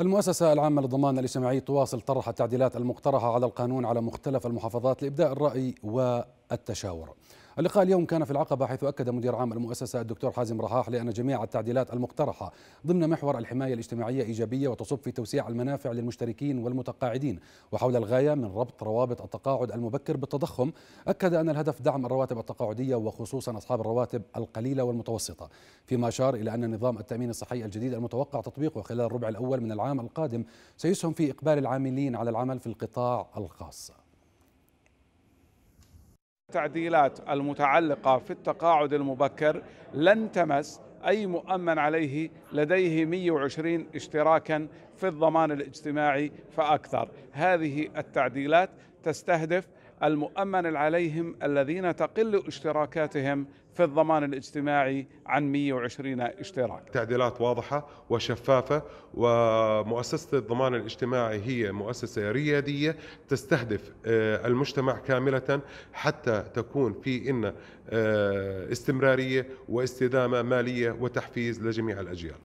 المؤسسة العامة للضمان الاجتماعي تواصل طرح التعديلات المقترحة على القانون على مختلف المحافظات لإبداء الرأي والتشاور اللقاء اليوم كان في العقبة حيث أكد مدير عام المؤسسة الدكتور حازم رحاح لأن جميع التعديلات المقترحة ضمن محور الحماية الاجتماعية إيجابية وتصب في توسيع المنافع للمشتركين والمتقاعدين وحول الغاية من ربط روابط التقاعد المبكر بالتضخم أكد أن الهدف دعم الرواتب التقاعدية وخصوصا أصحاب الرواتب القليلة والمتوسطة فيما أشار إلى أن نظام التأمين الصحي الجديد المتوقع تطبيقه خلال الربع الأول من العام القادم سيسهم في إقبال العاملين على العمل في القطاع الخاص التعديلات المتعلقة في التقاعد المبكر لن تمس أي مؤمن عليه لديه 120 اشتراكا في الضمان الاجتماعي فأكثر هذه التعديلات تستهدف المؤمن عليهم الذين تقل اشتراكاتهم في الضمان الاجتماعي عن 120 اشتراك تعديلات واضحة وشفافة ومؤسسة الضمان الاجتماعي هي مؤسسة ريادية تستهدف آه، المجتمع كاملة حتى تكون في إن آه، استمرارية واستدامة مالية وتحفيز لجميع الأجيال